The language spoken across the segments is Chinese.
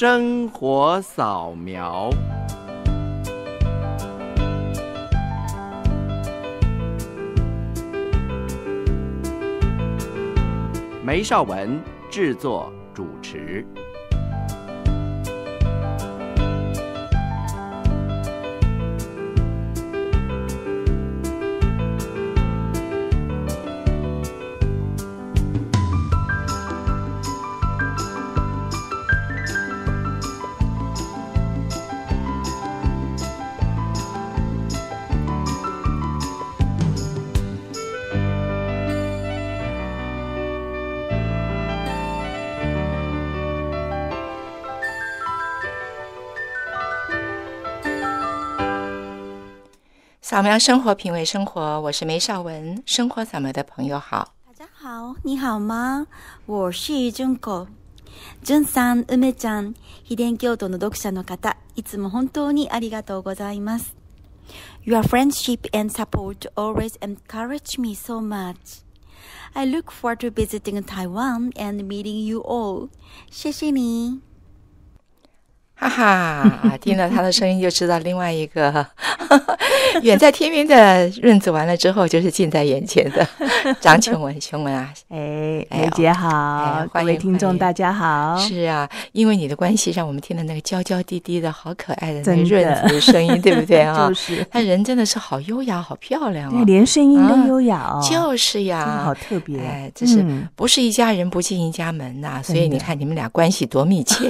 生活扫描，梅绍文制作主持。扫描生活，品味生活。我是梅少文，生活扫描的朋友好。大家好，你好吗？我是 Jun，Junsan Umechan，ひでん京都の読者の方、いつも本当にありがとうございます。Your friendship and support always encourage me so much. I look forward to visiting Taiwan and meeting you all. 谢谢你。哈哈，听到他的声音就知道另外一个远在天边的润子，完了之后就是近在眼前的张琼文琼文啊，哎，哎。姐好，欢迎听众大家好。是啊，因为你的关系，让我们听到那个娇娇滴滴的好可爱的那润子的声音，对不对啊？就是，他人真的是好优雅，好漂亮，对，连声音都优雅啊，就是呀，好特别，哎，这是不是一家人不进一家门呐？所以你看你们俩关系多密切，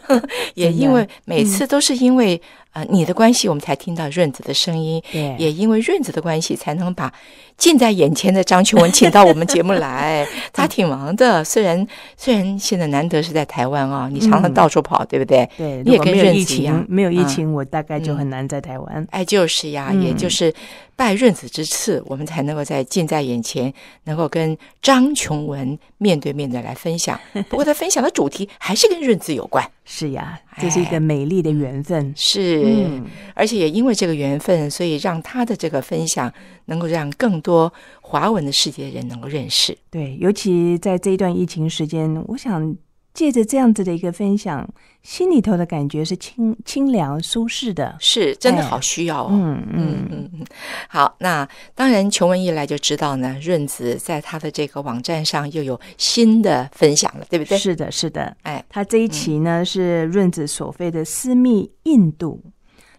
也因。因为每次都是因为。啊，你的关系，我们才听到润子的声音。对，也因为润子的关系，才能把近在眼前的张琼文请到我们节目来。他挺忙的，虽然虽然现在难得是在台湾啊，你常常到处跑，对不对？对，你也跟润子一样。没有疫情，我大概就很难在台湾。哎，就是呀，也就是拜润子之赐，我们才能够在近在眼前，能够跟张琼文面对面的来分享。不过他分享的主题还是跟润子有关。是呀，这是一个美丽的缘分。是。嗯，而且也因为这个缘分，所以让他的这个分享能够让更多华文的世界人能够认识。对，尤其在这一段疫情时间，我想。借着这样子的一个分享，心里头的感觉是清清凉、舒适的，是真的好需要哦。嗯嗯嗯，好，那当然，琼文一来就知道呢，润子在他的这个网站上又有新的分享了，对不对？是的，是的，哎，他这一期呢是润子所谓的私密印度，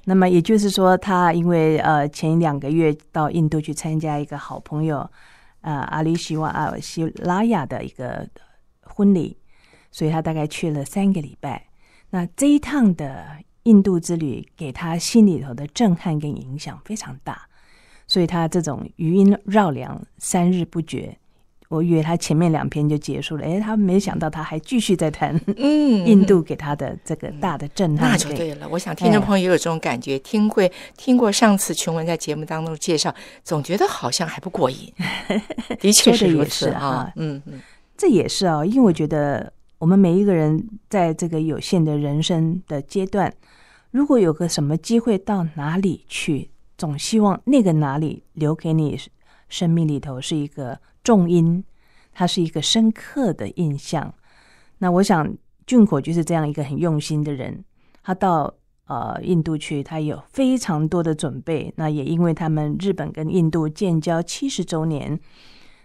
那么也就是说，他因为呃前两个月到印度去参加一个好朋友，呃阿里西瓦阿西拉雅的一个婚礼。所以他大概去了三个礼拜。那这一趟的印度之旅，给他心里头的震撼跟影响非常大。所以他这种余音绕梁三日不绝，我以为他前面两篇就结束了。哎，他没想到他还继续在谈。嗯，印度给他的这个大的震撼，那就对了。我想听众朋友也有这种感觉，听会听过上次琼文在节目当中介绍，总觉得好像还不过瘾。的确是如此啊。嗯嗯，这也是啊，因为我觉得。我们每一个人在这个有限的人生的阶段，如果有个什么机会到哪里去，总希望那个哪里留给你生命里头是一个重音，它是一个深刻的印象。那我想俊果就是这样一个很用心的人，他到呃印度去，他有非常多的准备。那也因为他们日本跟印度建交七十周年，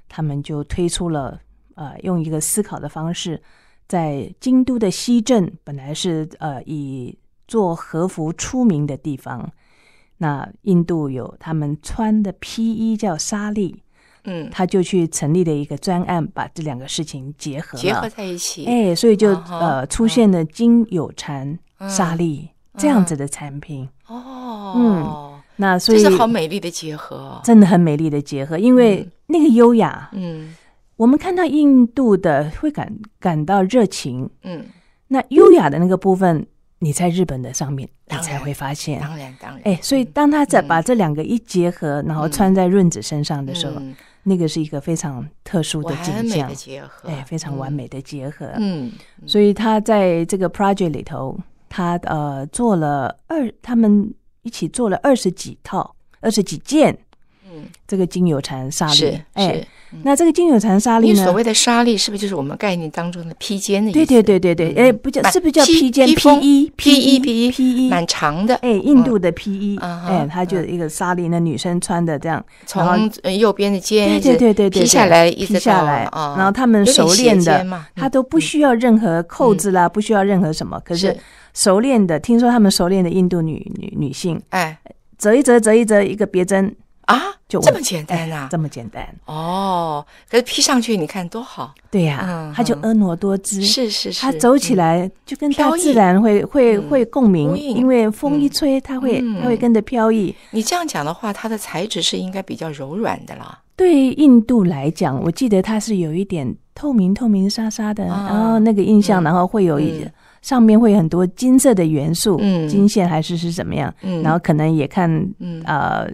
他们就推出了呃，用一个思考的方式。在京都的西镇，本来是呃以做和服出名的地方。那印度有他们穿的披衣叫纱利，嗯，他就去成立了一个专案，把这两个事情结合结合在一起。哎，所以就呃出现了金有禅纱丽这样子的产品。哦，嗯，那所以这是好美丽的结合，真的很美丽的结合，因为那个优雅，嗯。我们看到印度的会感感到热情，嗯，那优雅的那个部分，你在日本的上面，你才会发现。当然，当然。哎，所以当他在把这两个一结合，然后穿在润子身上的时候，那个是一个非常特殊的景象。哎，非常完美的结合。嗯，所以他在这个 project 里头，他呃做了二，他们一起做了二十几套，二十几件。这个金有禅纱丽，哎，那这个金有禅纱粒呢？所谓的纱粒，是不是就是我们概念当中的披肩的意思？对对对对对，哎，不叫是不是叫披肩？披衣，披衣，披衣，披衣，蛮长的。哎，印度的披衣，哎，它就是一个纱粒，那女生穿的，这样从右边的肩，对对对对，披下来，披下来。然后他们熟练的，他都不需要任何扣子啦，不需要任何什么。可是熟练的，听说他们熟练的印度女女女性，哎，折一折，折一折，一个别针。啊，就这么简单啊，这么简单哦。可是披上去你看多好，对呀，它就婀娜多姿，是是是。它走起来就跟飘逸，自然会会会共鸣，因为风一吹，它会它会跟着飘逸。你这样讲的话，它的材质是应该比较柔软的啦。对印度来讲，我记得它是有一点透明透明沙沙的，然后那个印象，然后会有一上面会有很多金色的元素，嗯，金线还是是怎么样，嗯，然后可能也看嗯，呃。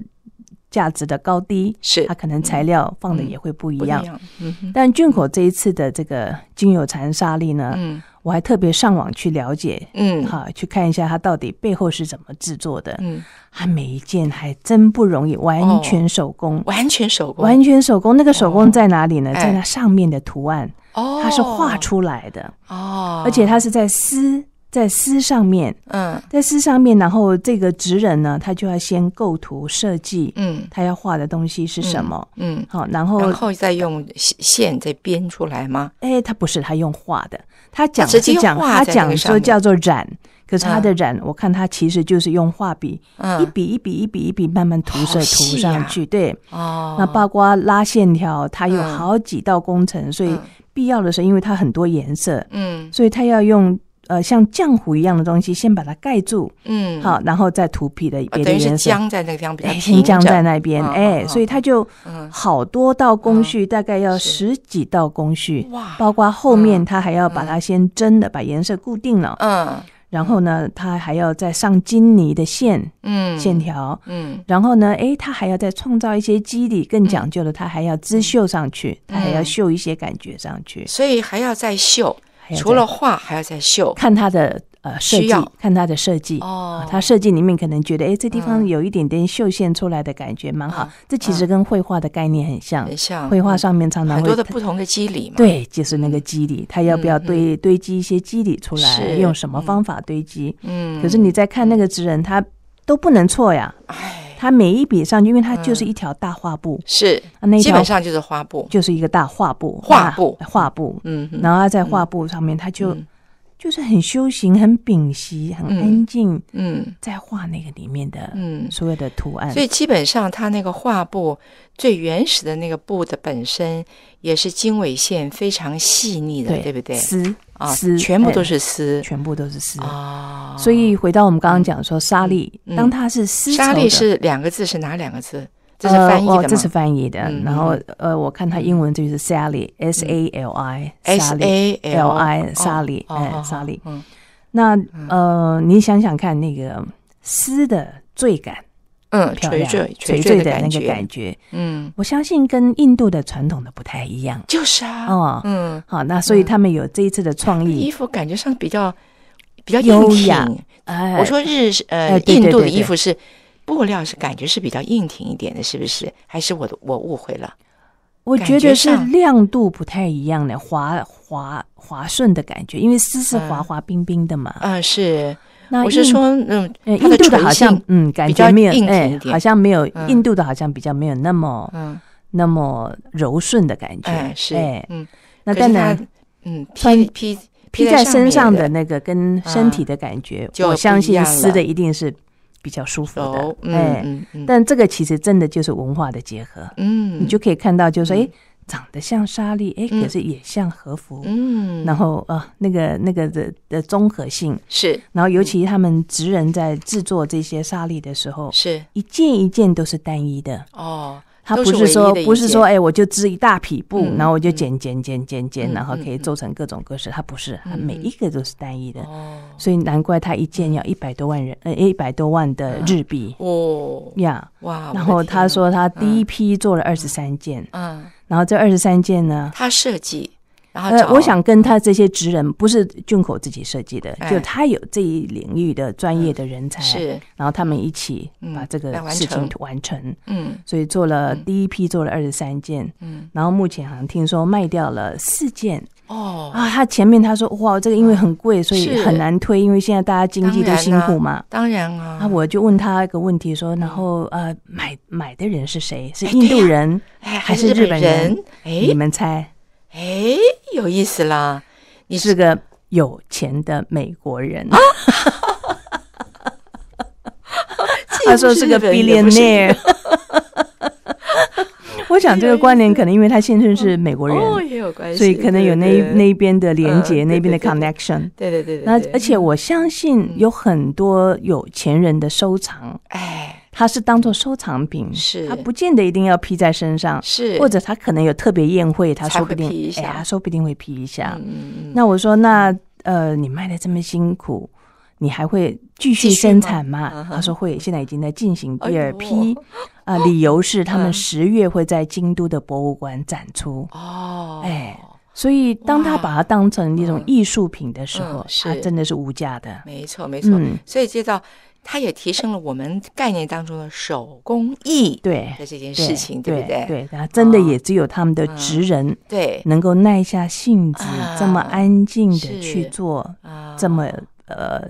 价值的高低，是它可能材料放的也会不一样。嗯，但俊口这一次的这个金有蚕沙粒呢，嗯，我还特别上网去了解，嗯，哈，去看一下它到底背后是怎么制作的。嗯，它每一件还真不容易，完全手工，完全手工，完全手工。那个手工在哪里呢？在那上面的图案，哦，它是画出来的，哦，而且它是在撕。在丝上面，嗯，在丝上面，然后这个织人呢，他就要先构图设计，嗯，他要画的东西是什么，嗯，好，然后，然后再用线再编出来吗？哎，他不是他用画的，他讲直接画他讲说叫做染，可是他的染，我看他其实就是用画笔，一笔一笔一笔一笔慢慢涂色涂上去，对，哦，那包括拉线条，它有好几道工程，所以必要的时候，因为它很多颜色，嗯，所以他要用。呃，像浆糊一样的东西，先把它盖住，嗯，好，然后再涂皮的一边的颜色，浆在那个地方比较、哎，浆在那边，哎，所以它就，好多道工序，大概要十几道工序，哇，包括后面他还要把它先蒸的，把颜色固定了，嗯，然后呢，他还要再上金泥的线，嗯，线条，嗯，然后呢，哎，他还要再创造一些肌理，更讲究的，他还要织绣上去，他还要绣一些感觉上去，所以还要再绣。除了画，还要再绣。看他的呃设计，看他的设计。哦，他设计里面可能觉得，哎，这地方有一点点绣线出来的感觉，蛮好。这其实跟绘画的概念很像。很像。绘画上面常常很多的不同的肌理。嘛。对，就是那个肌理，他要不要堆堆积一些肌理出来？用什么方法堆积？嗯。可是你在看那个纸人，他都不能错呀。哎。它每一笔上，因为它就是一条大画布，是，那基本上就是画布，就是一个大画布，画布，画布，嗯，然后在画布上面，它就就是很修行，很屏息，很安静，嗯，在画那个里面的，嗯，所有的图案，所以基本上它那个画布最原始的那个布的本身也是经纬线非常细腻的，对不对？丝。丝，全部都是丝，全部都是丝啊！所以回到我们刚刚讲说，沙粒当它是丝，沙粒是两个字是哪两个字？这是翻译的这是翻译的。然后呃，我看它英文就是 Sally S A L I S A L I Sally 哎 Sally。那呃，你想想看，那个丝的坠感。嗯，垂坠垂坠的感觉，嗯，我相信跟印度的传统的不太一样，就是啊，哦，嗯，好，那所以他们有这一次的创意，衣服感觉上比较比较优雅。哎，我说日呃印度的衣服是布料是感觉是比较硬挺一点的，是不是？还是我我误会了？我觉得是亮度不太一样的滑滑滑顺的感觉，因为丝是滑滑冰冰的嘛，啊是。那我是说，嗯，印度的好像，嗯，感觉没有，哎，好像没有，印度的好像比较没有那么，嗯，那么柔顺的感觉，是，嗯，那当然，嗯，披披披在身上的那个跟身体的感觉，我相信撕的一定是比较舒服的，哎，但这个其实真的就是文化的结合，嗯，你就可以看到，就是说，哎。长得像沙粒，哎，可是也像和服，嗯，然后啊，那个那个的的综合性是，然后尤其他们职人在制作这些沙粒的时候，是一件一件都是单一的哦，他不是说不是说哎，我就织一大匹布，然后我就剪剪剪剪剪，然后可以做成各种各式，他不是，他每一个都是单一的所以难怪他一件要一百多万人呃一百多万的日币哦呀哇，然后他说他第一批做了二十三件，嗯。然后这二十三件呢？他设计，然后呃，我想跟他这些职人不是俊口自己设计的，就他有这一领域的专业的人才，是，然后他们一起把这个事情完成，嗯，所以做了第一批，做了二十三件，嗯，然后目前好像听说卖掉了四件。哦啊，他前面他说哇，这个因为很贵，所以很难推，因为现在大家经济都辛苦嘛。当然啊，那我就问他一个问题，说，然后呃，买买的人是谁？是印度人，还是日本人？哎，你们猜？哎，有意思啦，你是个有钱的美国人 他说是个 billionaire。我想这个关联可能因为他先生是美国人，所以可能有那那一边的联结，那边的 connection。对对对对。那而且我相信有很多有钱人的收藏，哎，他是当做收藏品，是他不见得一定要披在身上，是或者他可能有特别宴会，他说不定哎他说不定会披一下。那我说那呃，你卖的这么辛苦。你还会继续生产吗？他说会，现在已经在进行第二批。啊，理由是他们十月会在京都的博物馆展出。哦，哎，所以当他把它当成一种艺术品的时候，它真的是无价的。没错，没错。嗯，所以介绍它也提升了我们概念当中的手工艺。对，的这件事情，对不对？对，真的也只有他们的职人对能够耐下性子，这么安静的去做，这么。呃，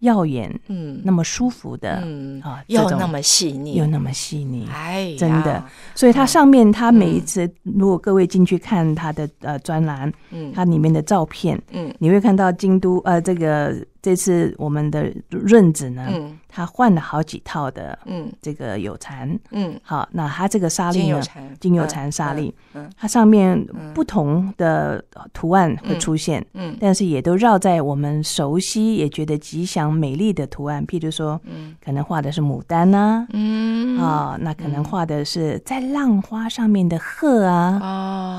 耀眼，嗯，那么舒服的，嗯啊，又那么细腻，又那么细腻，哎，真的，所以它上面它每一次，如果各位进去看它的呃专栏，嗯，它里面的照片，嗯，你会看到京都，呃，这个。这次我们的润子呢，他换了好几套的，嗯，这个有蚕，嗯，好，那他这个沙粒呢，金有蝉沙粒，它上面不同的图案会出现，嗯，但是也都绕在我们熟悉也觉得吉祥美丽的图案，譬如说，嗯，可能画的是牡丹呢，嗯，啊，那可能画的是在浪花上面的鹤啊，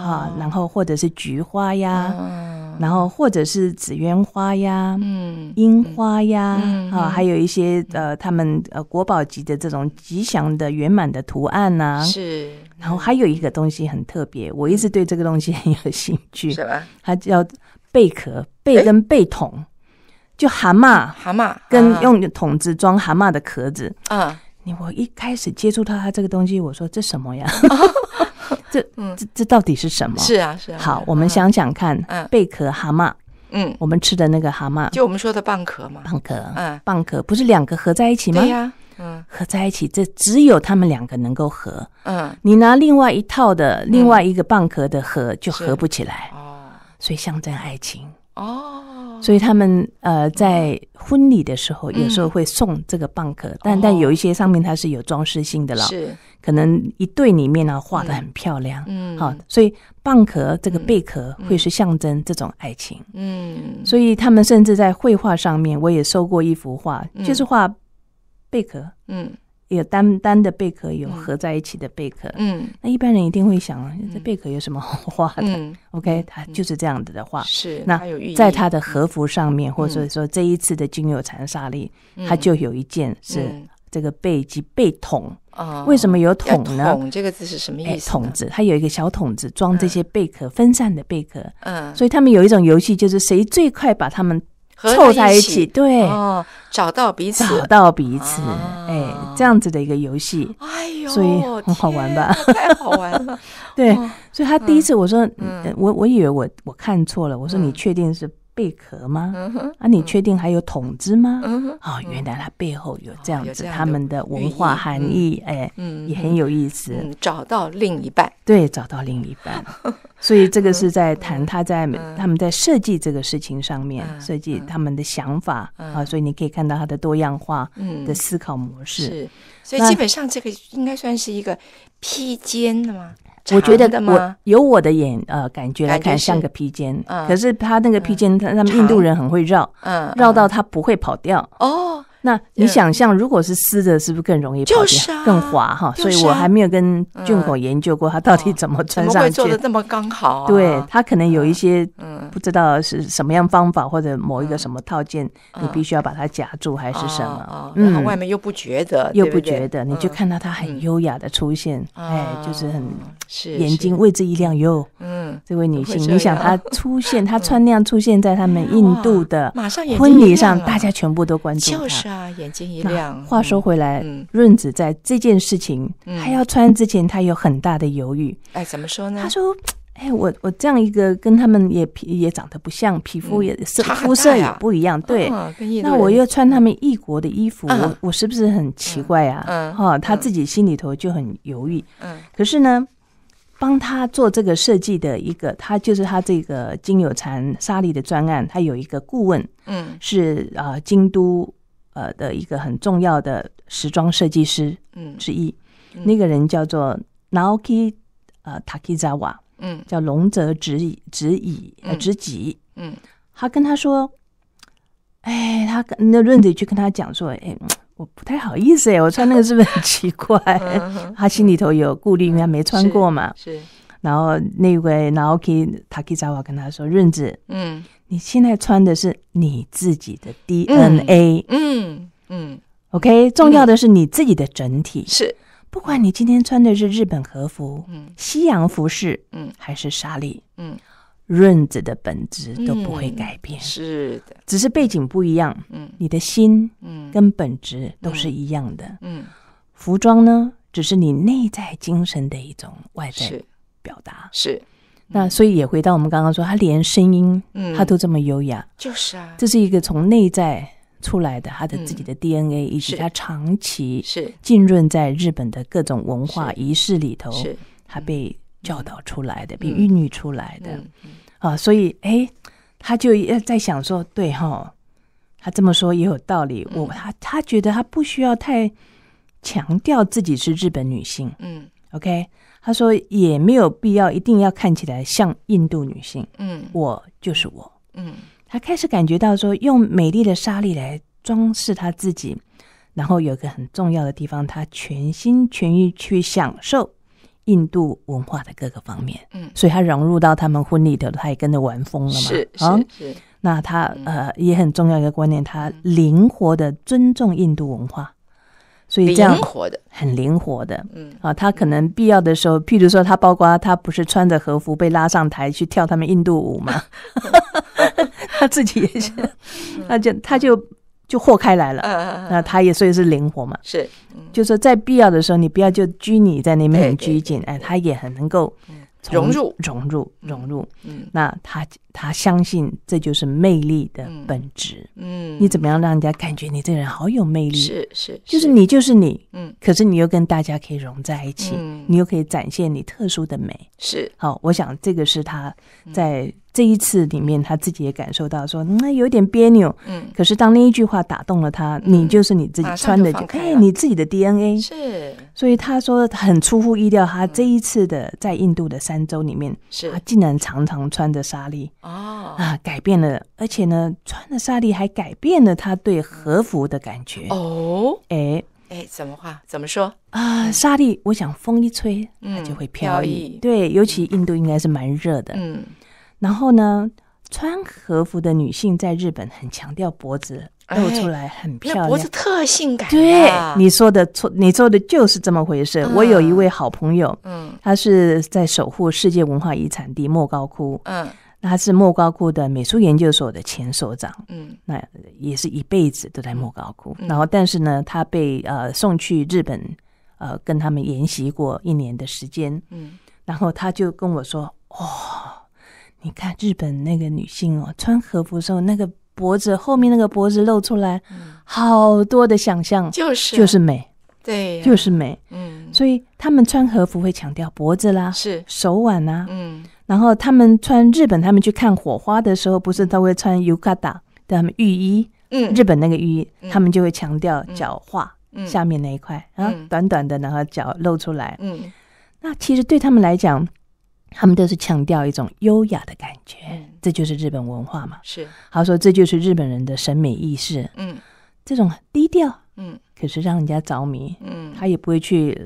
好，然后或者是菊花呀，嗯。然后或者是紫鸢花呀，嗯，樱花呀，啊，还有一些呃，他们呃国宝级的这种吉祥的圆满的图案呐。是。然后还有一个东西很特别，我一直对这个东西很有兴趣。什么？它叫贝壳、贝跟贝桶，就蛤蟆、蛤蟆跟用桶子装蛤蟆的壳子。啊！你我一开始接触到它这个东西，我说这什么呀？这这这到底是什么？是啊，是啊。好，我们想想看，嗯，贝壳、蛤蟆，嗯，我们吃的那个蛤蟆，就我们说的蚌壳嘛，蚌壳，嗯，蚌壳不是两个合在一起吗？对呀，嗯，合在一起，这只有他们两个能够合，嗯，你拿另外一套的另外一个蚌壳的合就合不起来，哦，所以象征爱情，哦。所以他们呃，在婚礼的时候，有时候会送这个蚌壳，但但有一些上面它是有装饰性的了，是可能一对里面呢画的很漂亮，嗯，好，所以蚌壳这个贝壳会是象征这种爱情，嗯，所以他们甚至在绘画上面，我也收过一幅画，就是画贝壳，嗯。有单单的贝壳，有合在一起的贝壳。嗯，那一般人一定会想，这贝壳有什么好画的？OK，它就是这样子的画。是。那在它的和服上面，或者说这一次的金友禅沙粒，它就有一件是这个背及背桶。为什么有桶呢？桶这个字是什么意思？桶子，它有一个小桶子装这些贝壳分散的贝壳。嗯。所以他们有一种游戏，就是谁最快把它们。凑在一起，对，找到彼此，找到彼此，哎，这样子的一个游戏，哎呦，所以很好玩吧？太好玩了，对，所以他第一次我说，我我以为我我看错了，我说你确定是？贝壳吗？啊，你确定还有筒子吗？哦，原来它背后有这样子，他们的文化含义，哎，也很有意思。找到另一半，对，找到另一半。所以这个是在谈他在他们在设计这个事情上面设计他们的想法啊，所以你可以看到他的多样化嗯的思考模式。是，所以基本上这个应该算是一个披肩的吗？我觉得我有我的眼呃感觉来看像个披肩，可是他那个披肩，他他们印度人很会绕，绕到他不会跑掉。哦，那你想象如果是湿的，是不是更容易跑掉？更滑哈，所以我还没有跟俊口研究过他到底怎么穿上去，做的这么刚好。对他可能有一些嗯。不知道是什么样方法或者某一个什么套件，你必须要把它夹住还是什么？嗯，外面又不觉得，又不觉得。你去看到她很优雅的出现，哎，就是很是眼睛为之一亮哟。嗯，这位女性，你想她出现，她 穿那样出现在他们印度的婚礼上，大家全部都关注。就是啊，眼睛一亮。话说回来，润子在这件事情她要穿之前，她有很大的犹豫。哎，怎么说呢？她说。哎，我我这样一个跟他们也皮也长得不像，皮肤也是肤色也不一样，对。那我又穿他们异国的衣服，我我是不是很奇怪啊？嗯，哈，他自己心里头就很犹豫。嗯，可是呢，帮他做这个设计的一个，他就是他这个金有禅沙利的专案，他有一个顾问，嗯，是啊京都呃的一个很重要的时装设计师，嗯，之一。那个人叫做 Naoki 呃 Takizawa。叫龙泽直直乙呃直己，嗯，他跟他说，哎，他那润子去跟他讲说，哎，我不太好意思哎，我穿那个是不是很奇怪？他心里头有顾虑，因为他没穿过嘛。是。然后那位然后 K t a k i z a 跟他说，润子，嗯，你现在穿的是你自己的 DNA，嗯嗯，OK，重要的是你自己的整体是。不管你今天穿的是日本和服、嗯，西洋服饰，嗯，还是纱丽，嗯，润子的本质都不会改变，是的，只是背景不一样，嗯，你的心，嗯，跟本质都是一样的，嗯，服装呢，只是你内在精神的一种外在表达，是，那所以也回到我们刚刚说，他连声音，嗯，他都这么优雅，就是啊，这是一个从内在。出来的，他的自己的 DNA 以及他长期是浸润在日本的各种文化仪式里头，是他被教导出来的，被孕育出来的啊，所以哎，他就要在想说，对哈，他这么说也有道理，我他他觉得他不需要太强调自己是日本女性，嗯，OK，他说也没有必要一定要看起来像印度女性，嗯，我就是我，嗯。他开始感觉到说，用美丽的沙粒来装饰他自己，然后有个很重要的地方，他全心全意去享受印度文化的各个方面。嗯，所以他融入到他们婚礼头，他也跟着玩疯了嘛。是是是。那他呃也很重要一个观念，他灵活的尊重印度文化，所以灵活的很灵活的。嗯啊，他可能必要的时候，譬如说他包括他不是穿着和服被拉上台去跳他们印度舞嘛。他自己也是，那就他就就豁开来了。那他也所以是灵活嘛。是，就说在必要的时候，你不要就拘泥在那边很拘谨。哎，他也很能够融入融入融入。嗯，那他他相信这就是魅力的本质。嗯，你怎么样让人家感觉你这人好有魅力？是是，就是你就是你。嗯，可是你又跟大家可以融在一起，你又可以展现你特殊的美。是，好，我想这个是他在。这一次里面，他自己也感受到说，那有点别扭。嗯，可是当那一句话打动了他，你就是你自己穿的，就哎，你自己的 DNA 是。所以他说很出乎意料，他这一次的在印度的三周里面，是，他竟然常常穿着纱丽。哦啊，改变了，而且呢，穿着纱丽还改变了他对和服的感觉。哦，哎哎，怎么话？怎么说啊？沙粒，我想风一吹，它就会飘逸。对，尤其印度应该是蛮热的。嗯。然后呢，穿和服的女性在日本很强调脖子露出来，很漂亮，脖子特性感。对你说的错，你说的就是这么回事。我有一位好朋友，嗯，他是在守护世界文化遗产地莫高窟，嗯，他是莫高窟的美术研究所的前所长，嗯，那也是一辈子都在莫高窟。然后，但是呢，他被呃送去日本，呃，跟他们研习过一年的时间，嗯，然后他就跟我说，哇。你看日本那个女性哦，穿和服时候那个脖子后面那个脖子露出来，好多的想象，就是就是美，对，就是美，嗯。所以他们穿和服会强调脖子啦，是手腕啊，嗯。然后他们穿日本，他们去看火花的时候，不是都会穿 yukata，他们浴衣，嗯，日本那个浴衣，他们就会强调脚画下面那一块啊，短短的，然后脚露出来，嗯。那其实对他们来讲。他们都是强调一种优雅的感觉，这就是日本文化嘛。是，他说这就是日本人的审美意识。嗯，这种低调，嗯，可是让人家着迷。嗯，他也不会去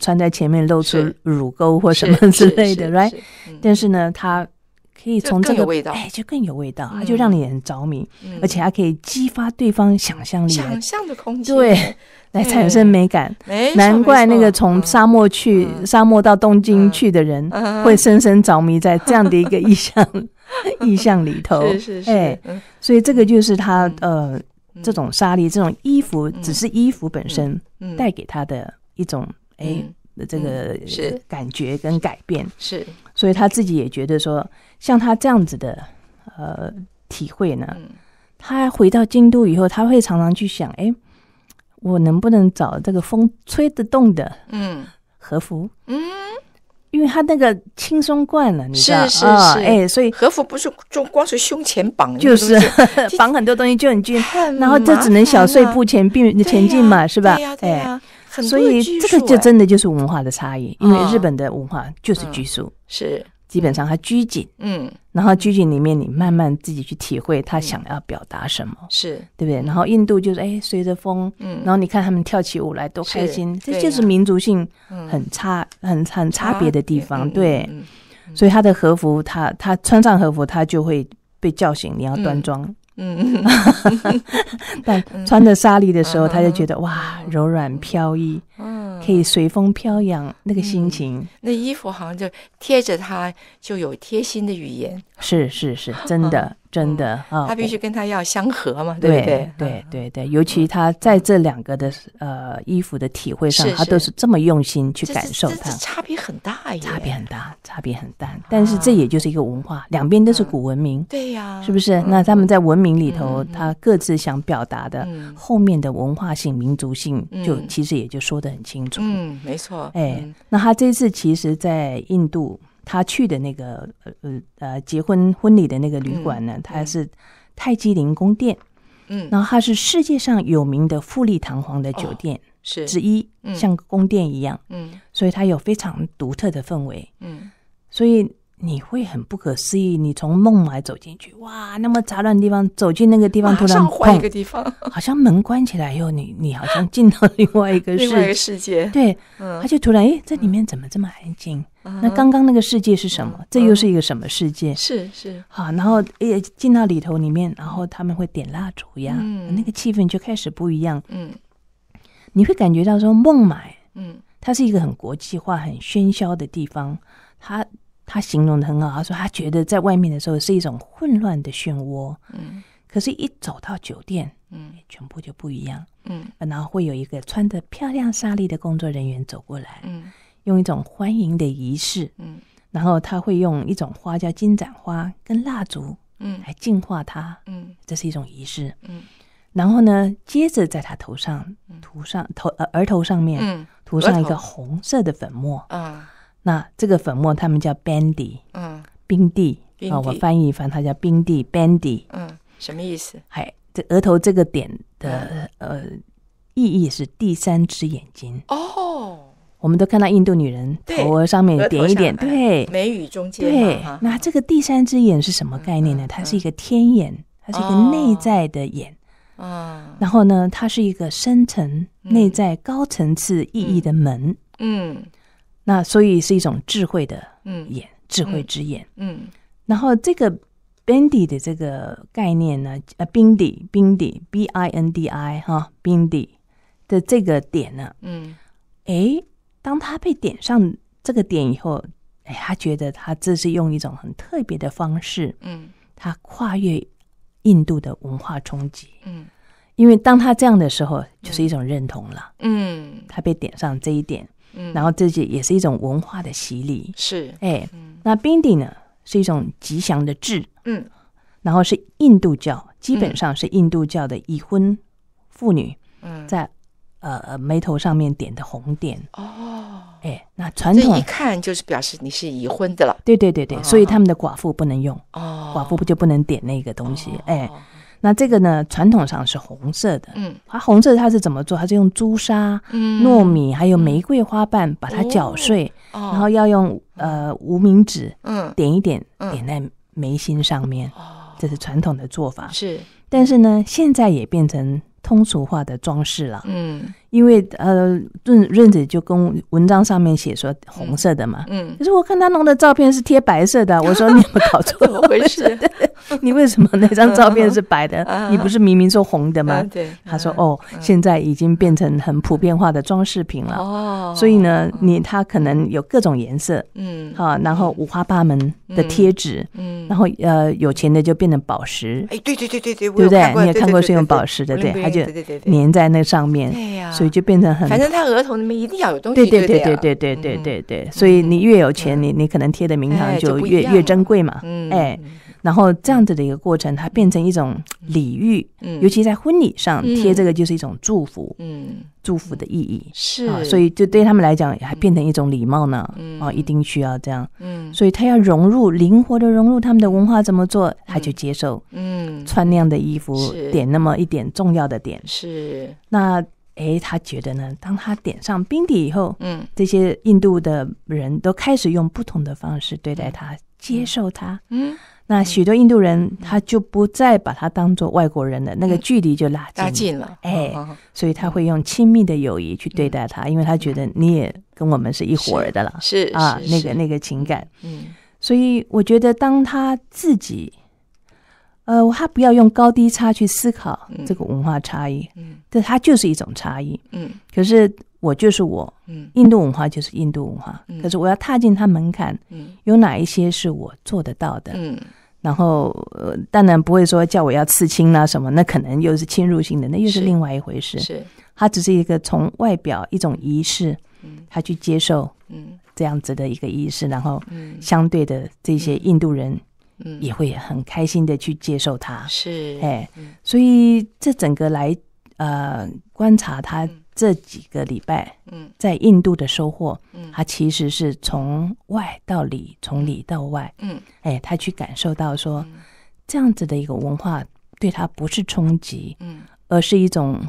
穿在前面露出乳沟或什么之类的，right？但是呢，他。可以从这个味道，哎，就更有味道，它就让你很着迷，而且它可以激发对方想象力，想象的空间，对，来产生美感。难怪那个从沙漠去，沙漠到东京去的人，会深深着迷在这样的一个意象，意象里头。是是是。哎，所以这个就是他呃，这种沙粒，这种衣服，只是衣服本身带给他的一种哎，这个是感觉跟改变是。所以他自己也觉得说，像他这样子的，呃，体会呢，他回到京都以后，他会常常去想，哎，我能不能找这个风吹得动的，嗯，和服，嗯，因为他那个轻松惯了，你知道是是是，哎，所以和服不是就光是胸前绑，就是 绑很多东西就很紧，然后这只能小碎步前并前进嘛，是吧？对呀，对呀。所以这个就真的就是文化的差异，因为日本的文化就是拘束，是基本上他拘谨，嗯，然后拘谨里面你慢慢自己去体会他想要表达什么，是对不对？然后印度就是哎，随着风，嗯，然后你看他们跳起舞来多开心，这就是民族性很差、很很差别的地方，对。所以他的和服，他他穿上和服，他就会被叫醒，你要端庄。嗯，但穿着纱丽的时候，他就觉得哇，柔软飘逸，嗯，可以随风飘扬，那个心情，那衣服好像就贴着他，就有贴心的语言。是是是，真的真的啊！他必须跟他要相合嘛，对对对对对，尤其他在这两个的呃衣服的体会上，他都是这么用心去感受它。差别很大呀，差别很大，差别很大。但是这也就是一个文化，两边都是古文明，对呀，是不是？那他们在文明里头，他各自想表达的后面的文化性、民族性，就其实也就说得很清楚。嗯，没错。哎，那他这次其实，在印度。他去的那个呃呃呃结婚婚礼的那个旅馆呢，它是泰姬陵宫殿，嗯，然后它是世界上有名的富丽堂皇的酒店是之一，像宫殿一样，嗯，所以它有非常独特的氛围，嗯，所以你会很不可思议，你从孟买走进去，哇，那么杂乱的地方走进那个地方，突然换一个地方，好像门关起来以后，你你好像进到另外一个 另外一个世界，对，嗯，他就突然哎，这里面怎么这么安静？那刚刚那个世界是什么？这又是一个什么世界？是是，好，然后也进到里头里面，然后他们会点蜡烛呀，那个气氛就开始不一样。嗯，你会感觉到说孟买，嗯，它是一个很国际化、很喧嚣的地方。他他形容的很好，他说他觉得在外面的时候是一种混乱的漩涡。嗯，可是，一走到酒店，嗯，全部就不一样。嗯，然后会有一个穿着漂亮纱丽的工作人员走过来。嗯。用一种欢迎的仪式，嗯，然后他会用一种花叫金盏花跟蜡烛，嗯，来净化它，嗯，这是一种仪式，嗯，然后呢，接着在他头上涂上头额头上面涂上一个红色的粉末，嗯，那这个粉末他们叫 bandy，嗯，冰地啊，我翻译一番，它叫冰地 bandy，嗯，什么意思？哎，这额头这个点的呃意义是第三只眼睛哦。我们都看到印度女人头额上面点一点，对眉宇中间，对那这个第三只眼是什么概念呢？它是一个天眼，它是一个内在的眼，嗯，然后呢，它是一个深层内在高层次意义的门，嗯，那所以是一种智慧的眼，智慧之眼，嗯，然后这个 Bindi 的这个概念呢，呃，Bindi Bindi B I N D I 哈 Bindi 的这个点呢，嗯，哎。当他被点上这个点以后，哎，他觉得他这是用一种很特别的方式，嗯，他跨越印度的文化冲击，嗯，因为当他这样的时候，就是一种认同了，嗯，他被点上这一点，嗯，然后这些也是一种文化的洗礼，是，哎，那 bindi 呢是一种吉祥的痣，嗯，然后是印度教，基本上是印度教的已婚妇女，嗯，在。呃，眉头上面点的红点哦，哎，那传统一看就是表示你是已婚的了，对对对对，所以他们的寡妇不能用哦，寡妇不就不能点那个东西哎，那这个呢，传统上是红色的，嗯，它红色它是怎么做？它是用朱砂、嗯、糯米还有玫瑰花瓣把它搅碎，然后要用呃无名指，嗯，点一点点在眉心上面，这是传统的做法是，但是呢，现在也变成。通俗化的装饰了，嗯，因为呃，润润子就跟文章上面写说红色的嘛，嗯，可是我看他弄的照片是贴白色的，我说你们搞错 回事。你为什么那张照片是白的？你不是明明说红的吗？对，他说哦，现在已经变成很普遍化的装饰品了。哦，所以呢，你它可能有各种颜色，嗯，好，然后五花八门的贴纸，嗯，然后呃，有钱的就变成宝石。哎，对对对对对，对不对？你也看过是用宝石的，对，他就粘在那上面。对呀，所以就变成很。反正他额头那边一定要有东西。对对对对对对对对对，所以你越有钱，你你可能贴的名堂就越越珍贵嘛。嗯，哎。然后这样子的一个过程，它变成一种礼遇，嗯，尤其在婚礼上贴这个就是一种祝福，嗯，祝福的意义是，所以就对他们来讲还变成一种礼貌呢，嗯啊，一定需要这样，嗯，所以他要融入，灵活的融入他们的文化，怎么做他就接受，嗯，穿那样的衣服，点那么一点重要的点，是那哎，他觉得呢，当他点上冰底以后，嗯，这些印度的人都开始用不同的方式对待他，接受他，嗯。那许多印度人，他就不再把他当做外国人的那个距离就拉拉近了，哎，所以他会用亲密的友谊去对待他，因为他觉得你也跟我们是一伙儿的了，是啊，那个那个情感，嗯，所以我觉得当他自己。呃，他不要用高低差去思考这个文化差异，嗯，这它就是一种差异，嗯。可是我就是我，嗯，印度文化就是印度文化，可是我要踏进他门槛，嗯，有哪一些是我做得到的，嗯。然后，呃，当然不会说叫我要刺青啊什么，那可能又是侵入性的，那又是另外一回事，是。他只是一个从外表一种仪式，嗯，他去接受，嗯，这样子的一个仪式，然后嗯，相对的这些印度人。嗯，也会很开心的去接受他，是哎，所以这整个来呃观察他这几个礼拜，嗯，在印度的收获，嗯，他其实是从外到里，从里到外，嗯，哎，他去感受到说这样子的一个文化对他不是冲击，嗯，而是一种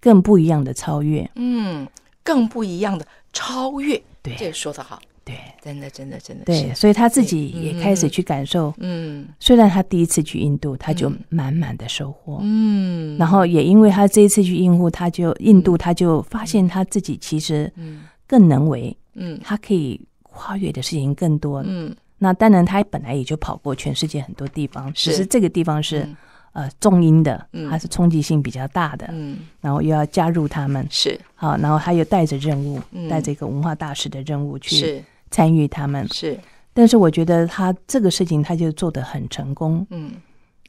更不一样的超越，嗯，更不一样的超越，对，这说的好。对，真的，真的，真的对，所以他自己也开始去感受，嗯，虽然他第一次去印度，他就满满的收获，嗯，然后也因为他这一次去印度，他就印度，他就发现他自己其实，嗯，更能为，嗯，他可以跨越的事情更多，嗯，那当然他本来也就跑过全世界很多地方，只是这个地方是，呃，重音的，它是冲击性比较大的，嗯，然后又要加入他们，是，好，然后他又带着任务，带着一个文化大使的任务去。参与他们是，但是我觉得他这个事情他就做得很成功，嗯，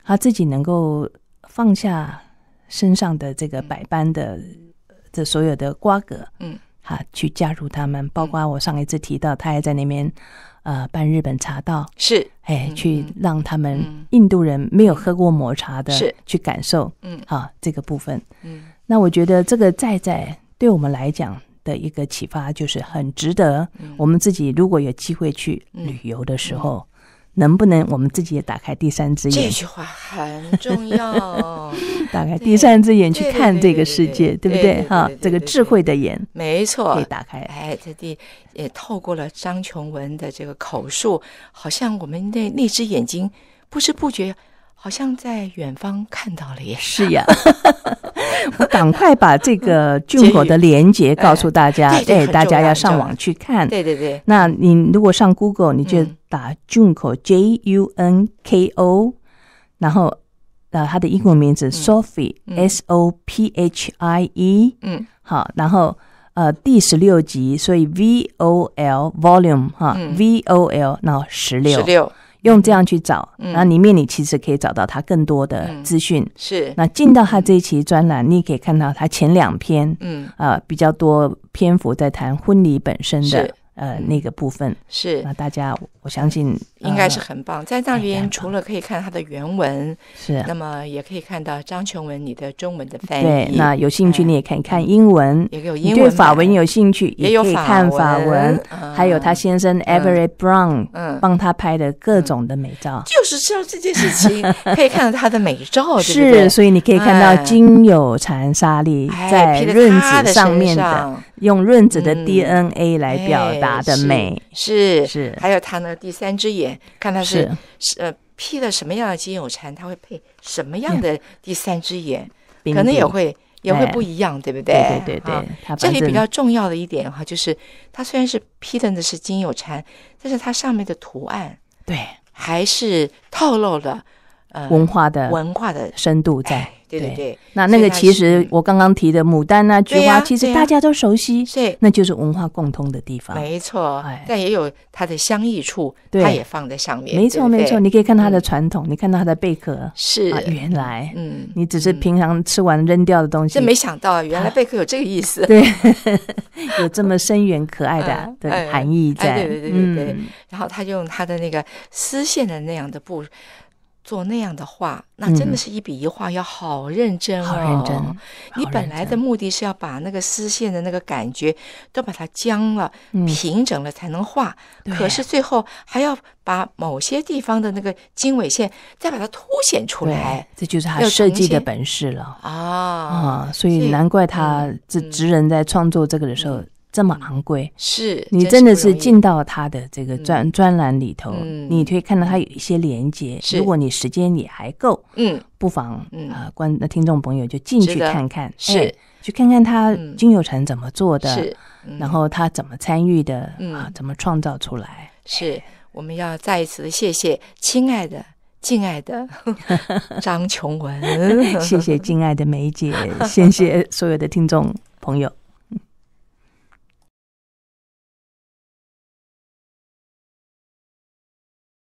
他自己能够放下身上的这个百般的这所有的瓜葛，嗯，哈，去加入他们，包括我上一次提到他还在那边呃办日本茶道，是，哎，去让他们印度人没有喝过抹茶的，是，去感受，嗯，啊，这个部分，嗯，那我觉得这个在在对我们来讲。的一个启发就是很值得我们自己如果有机会去旅游的时候，能不能我们自己也打开第三只眼？这句话很重要，打开第三只眼去看这个世界，对不对？哈，这个智慧的眼，没错，可以打开。哎，这第也透过了张琼文的这个口述，好像我们那那只眼睛不知不觉，好像在远方看到了，也是呀。赶快把这个 j 口的链接告诉大家，哎，大家要上网去看。对对对。那你如果上 Google，你就打进口 j U N K O，然后呃，它的英文名字 Sophie，S O P H I E。嗯。好，然后呃，第十六集，所以 V O L Volume 哈，V O L，那十六。十六。用这样去找，那里面你其实可以找到他更多的资讯。是，那进到他这一期专栏，你可以看到他前两篇，嗯啊，比较多篇幅在谈婚礼本身的。呃，那个部分是那大家，我相信应该是很棒。在那边除了可以看他的原文，是那么也可以看到张琼文你的中文的翻译。对，那有兴趣你也可以看英文，也有英文。对法文有兴趣，也有可以看法文，还有他先生 Everett Brown，嗯，帮他拍的各种的美照，就是知道这件事情，可以看到他的美照，是。所以你可以看到金有残沙粒在润子上面的，用润子的 DNA 来表达。的美是是，还有他呢？第三只眼看他是是呃，披了什么样的金友禅，他会配什么样的第三只眼，可能也会也会不一样，对不对？对对对，这里比较重要的一点哈，就是它虽然是披的那是金有禅，但是它上面的图案对，还是透露了呃文化的文化的深度在。对不对？那那个其实我刚刚提的牡丹啊、菊花，其实大家都熟悉，是，那就是文化共通的地方。没错，但也有它的相异处，它也放在上面。没错，没错。你可以看它的传统，你看到它的贝壳，是原来，嗯，你只是平常吃完扔掉的东西，真没想到，原来贝壳有这个意思，对，有这么深远可爱的的含义在。对对对对。然后他用他的那个丝线的那样的布。做那样的画，那真的是一笔一画要好认真哦。好认真，你本来的目的是要把那个丝线的那个感觉都把它僵了、平整了才能画。可是最后还要把某些地方的那个经纬线再把它凸显出来，这就是他设计的本事了啊！啊，所以难怪他这职人在创作这个的时候。这么昂贵，是你真的是进到他的这个专专栏里头，你可以看到他有一些连接。如果你时间也还够，嗯，不妨啊，观那听众朋友就进去看看，是去看看他金友成怎么做的，然后他怎么参与的，啊，怎么创造出来。是，我们要再一次谢谢亲爱的、敬爱的 张琼文，谢谢敬爱的梅姐，谢谢所有的听众朋友。